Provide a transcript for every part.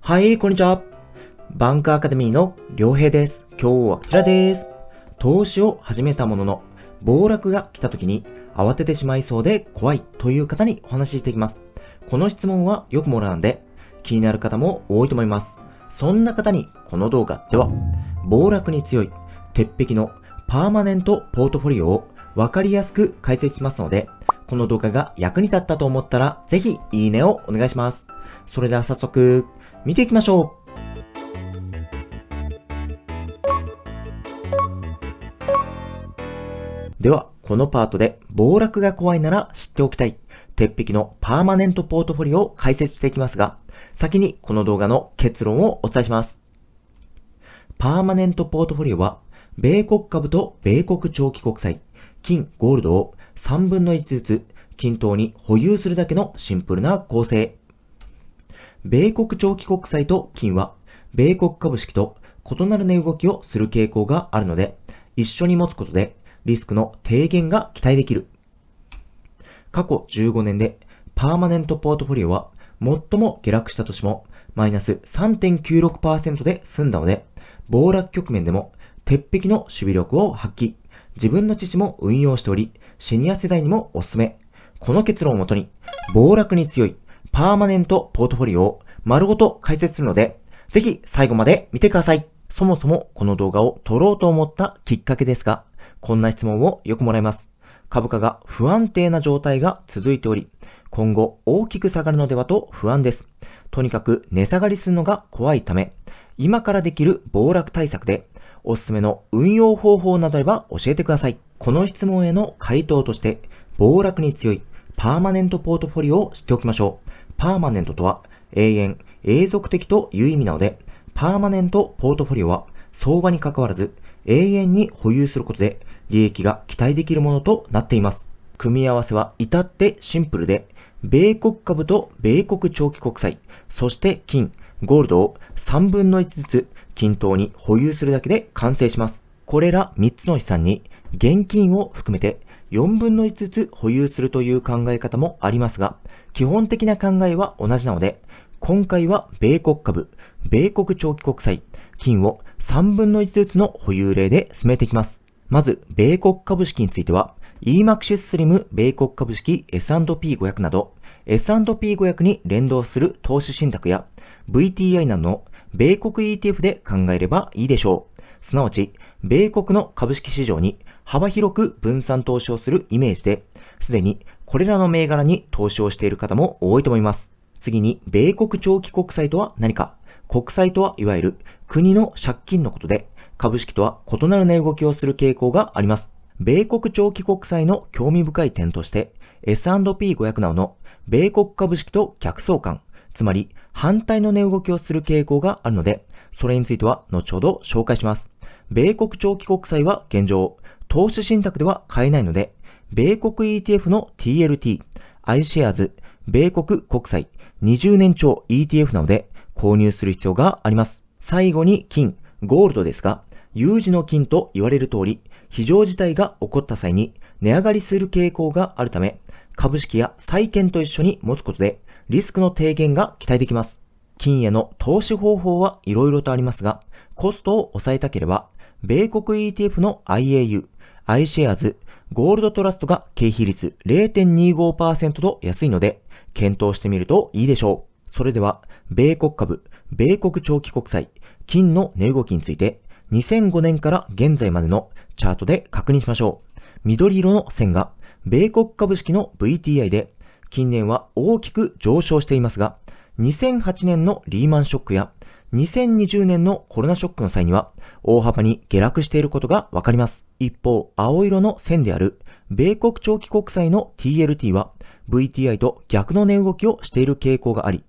はい、こんにちは。バンクアカデミーの良平です。今日はこちらです。投資を始めたものの、暴落が来た時に慌ててしまいそうで怖いという方にお話ししていきます。この質問はよくもらうんで、気になる方も多いと思います。そんな方にこの動画では、暴落に強い鉄壁のパーマネントポートフォリオをわかりやすく解説しますので、この動画が役に立ったと思ったら、ぜひいいねをお願いします。それでは早速、見ていきましょう。では、このパートで暴落が怖いなら知っておきたい。鉄壁のパーマネントポートフォリオを解説していきますが、先にこの動画の結論をお伝えします。パーマネントポートフォリオは、米国株と米国長期国債、金、ゴールドを3分の1ずつ均等に保有するだけのシンプルな構成。米国長期国債と金は、米国株式と異なる値動きをする傾向があるので、一緒に持つことでリスクの低減が期待できる。過去15年でパーマネントポートフォリオは最も下落した年もマイナス3.96%で済んだので、暴落局面でも鉄壁の守備力を発揮。自分の父も運用しており、シニア世代にもおすすめ。この結論をもとに、暴落に強い、パーマネントポートフォリオを丸ごと解説するので、ぜひ最後まで見てください。そもそもこの動画を撮ろうと思ったきっかけですが、こんな質問をよくもらいます。株価が不安定な状態が続いており、今後大きく下がるのではと不安です。とにかく値下がりするのが怖いため、今からできる暴落対策でおすすめの運用方法などあれば教えてください。この質問への回答として、暴落に強いパーマネントポートフォリオを知っておきましょう。パーマネントとは永遠、永続的という意味なので、パーマネントポートフォリオは相場に関わらず永遠に保有することで利益が期待できるものとなっています。組み合わせは至ってシンプルで、米国株と米国長期国債、そして金、ゴールドを3分の1ずつ均等に保有するだけで完成します。これら3つの資産に現金を含めて4分の1ずつ保有するという考え方もありますが、基本的な考えは同じなので、今回は米国株、米国長期国債、金を3分の1ずつの保有例で進めていきます。まず、米国株式については、e m a x シス s l i m 米国株式 S&P500 など、S&P500 に連動する投資信託や、VTI などの米国 ETF で考えればいいでしょう。すなわち、米国の株式市場に幅広く分散投資をするイメージで、すでにこれらの銘柄に投資をしている方も多いと思います。次に、米国長期国債とは何か国債とはいわゆる国の借金のことで、株式とは異なる値動きをする傾向があります。米国長期国債の興味深い点として、S&P500 などの米国株式と客相関、つまり反対の値動きをする傾向があるので、それについては後ほど紹介します。米国長期国債は現状、投資信託では買えないので、米国 ETF の TLT、iShares、米国国債、20年超 ETF なので購入する必要があります。最後に金、ゴールドですが、有事の金と言われる通り、非常事態が起こった際に値上がりする傾向があるため、株式や債券と一緒に持つことでリスクの低減が期待できます。金への投資方法は色々とありますが、コストを抑えたければ、米国 ETF の IAU、iShares、ゴールドトラストが経費率0.25%と安いので、検討してみるといいでしょう。それでは、米国株、米国長期国債、金の値動きについて、2005年から現在までのチャートで確認しましょう。緑色の線が、米国株式の VTI で、近年は大きく上昇していますが、2008年のリーマンショックや、2020年のコロナショックの際には、大幅に下落していることがわかります。一方、青色の線である、米国長期国債の TLT は、VTI と逆の値動きをしている傾向があり、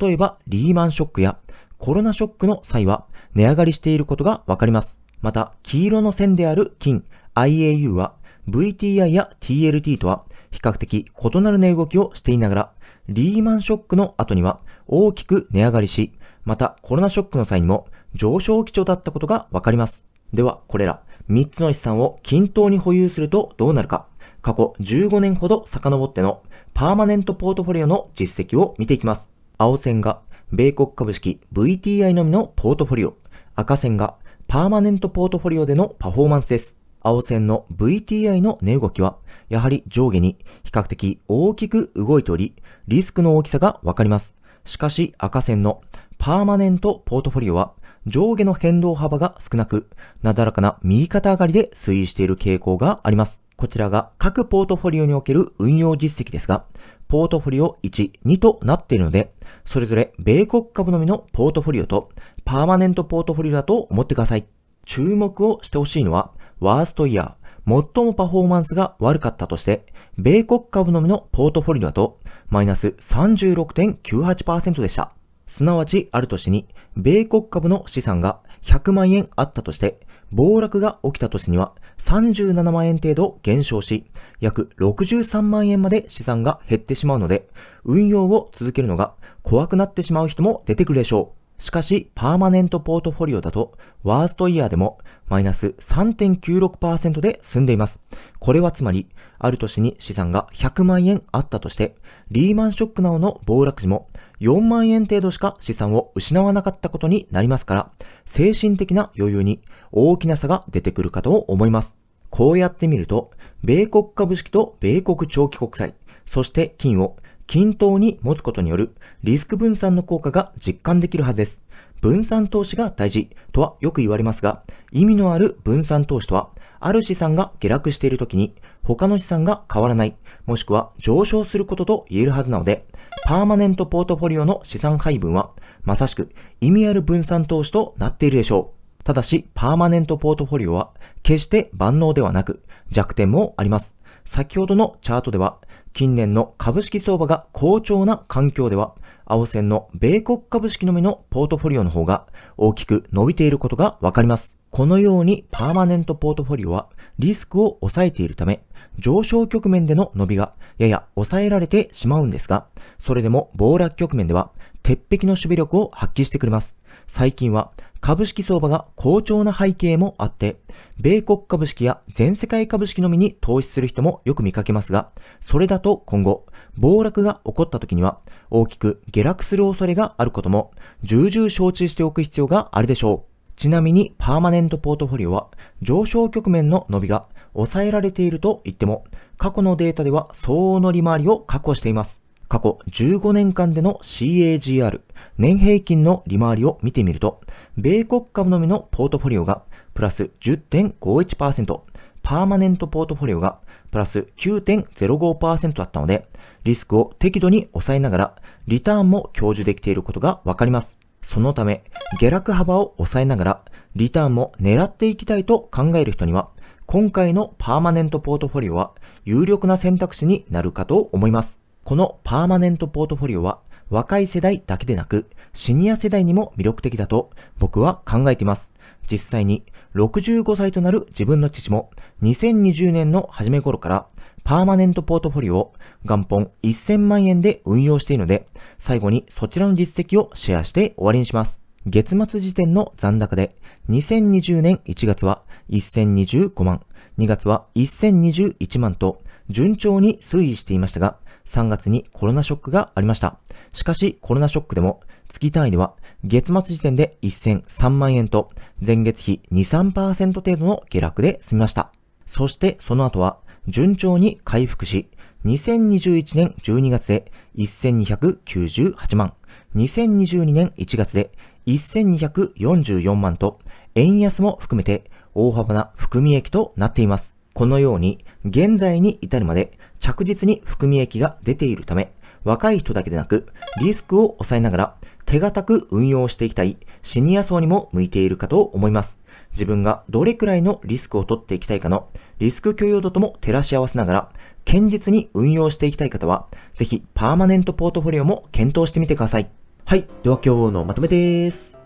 例えばリーマンショックやコロナショックの際は値上がりしていることがわかります。また、黄色の線である金 IAU は VTI や TLT とは比較的異なる値動きをしていながら、リーマンショックの後には大きく値上がりし、またコロナショックの際にも上昇基調だったことがわかります。では、これら3つの資産を均等に保有するとどうなるか、過去15年ほど遡ってのパーマネントポートフォリオの実績を見ていきます。青線が米国株式 VTI のみのポートフォリオ、赤線がパーマネントポートフォリオでのパフォーマンスです。青線の VTI の値動きは、やはり上下に比較的大きく動いており、リスクの大きさがわかります。しかし赤線のパーマネントポートフォリオは、上下の変動幅が少なく、なだらかな右肩上がりで推移している傾向があります。こちらが各ポートフォリオにおける運用実績ですが、ポートフォリオ1、2となっているので、それぞれ米国株のみのポートフォリオとパーマネントポートフォリオだと思ってください。注目をしてほしいのは、ワーストイヤー、最もパフォーマンスが悪かったとして、米国株のみのポートフォリオだと、マイナス36.98%でした。すなわち、ある年に、米国株の資産が100万円あったとして、暴落が起きた年には37万円程度減少し、約63万円まで資産が減ってしまうので、運用を続けるのが怖くなってしまう人も出てくるでしょう。しかし、パーマネントポートフォリオだと、ワーストイヤーでもマイナス3.96%で済んでいます。これはつまり、ある年に資産が100万円あったとして、リーマンショックなどの暴落時も、4万円程度しか資産を失わなかったことになりますから、精神的な余裕に大きな差が出てくるかと思います。こうやってみると、米国株式と米国長期国債、そして金を均等に持つことによるリスク分散の効果が実感できるはずです。分散投資が大事とはよく言われますが、意味のある分散投資とは、ある資産が下落している時に他の資産が変わらない、もしくは上昇することと言えるはずなので、パーマネントポートフォリオの資産配分は、まさしく意味ある分散投資となっているでしょう。ただし、パーマネントポートフォリオは決して万能ではなく弱点もあります。先ほどのチャートでは近年の株式相場が好調な環境では、青線の米国株式のみのポートフォリオの方が大きく伸びていることがわかります。このようにパーマネントポートフォリオはリスクを抑えているため、上昇局面での伸びがやや抑えられてしまうんですが、それでも暴落局面では鉄壁の守備力を発揮してくれます。最近は株式相場が好調な背景もあって、米国株式や全世界株式のみに投資する人もよく見かけますが、それだと今後、暴落が起こった時には大きく下落する恐れがあることも重々承知しておく必要があるでしょう。ちなみにパーマネントポートフォリオは上昇局面の伸びが抑えられていると言っても過去のデータでは相応の利回りを確保しています。過去15年間での CAGR、年平均の利回りを見てみると、米国株のみのポートフォリオがプラス10.51%、パーマネントポートフォリオがプラス9.05%だったので、リスクを適度に抑えながら、リターンも享受できていることがわかります。そのため、下落幅を抑えながら、リターンも狙っていきたいと考える人には、今回のパーマネントポートフォリオは有力な選択肢になるかと思います。このパーマネントポートフォリオは若い世代だけでなく、シニア世代にも魅力的だと僕は考えています。実際に65歳となる自分の父も2020年の初め頃からパーマネントポートフォリオを元本1000万円で運用しているので、最後にそちらの実績をシェアして終わりにします。月末時点の残高で2020年1月は1025万、2月は1021万と順調に推移していましたが、3月にコロナショックがありました。しかし、コロナショックでも、月単位では、月末時点で1003万円と、前月比2、3%程度の下落で済みました。そしてその後は、順調に回復し、2021年12月で1298万、2022年1月で1244万と、円安も含めて大幅な含み益となっています。このように、現在に至るまで着実に含み益が出ているため、若い人だけでなく、リスクを抑えながら、手堅く運用していきたいシニア層にも向いているかと思います。自分がどれくらいのリスクを取っていきたいかのリスク許容度とも照らし合わせながら、堅実に運用していきたい方は、ぜひパーマネントポートフォリオも検討してみてください。はい。では今日のまとめです。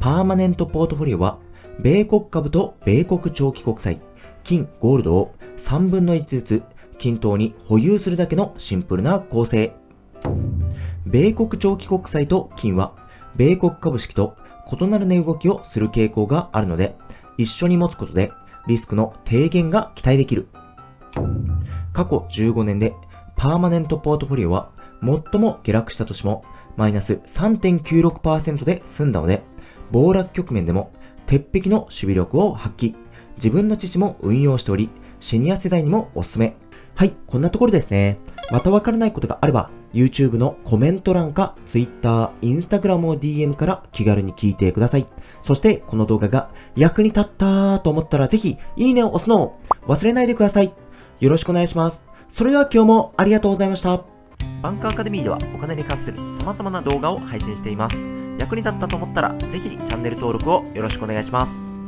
パーマネントポートフォリオは、米国株と米国長期国債、金、ゴールドを3分の1ずつ均等に保有するだけのシンプルな構成。米国長期国債と金は、米国株式と異なる値動きをする傾向があるので、一緒に持つことでリスクの低減が期待できる。過去15年でパーマネントポートフォリオは最も下落した年もマイナス3.96%で済んだので、暴落局面でも鉄壁の守備力を発揮。自分の父も運用しており、シニア世代にもおすすめ。はい、こんなところですね。またわからないことがあれば、YouTube のコメント欄か Twitter、Instagram を DM から気軽に聞いてください。そして、この動画が役に立ったと思ったらぜひ、いいねを押すのを忘れないでください。よろしくお願いします。それでは今日もありがとうございました。バンカーアカデミーではお金に関する様々な動画を配信しています。役に立ったと思ったら、ぜひチャンネル登録をよろしくお願いします。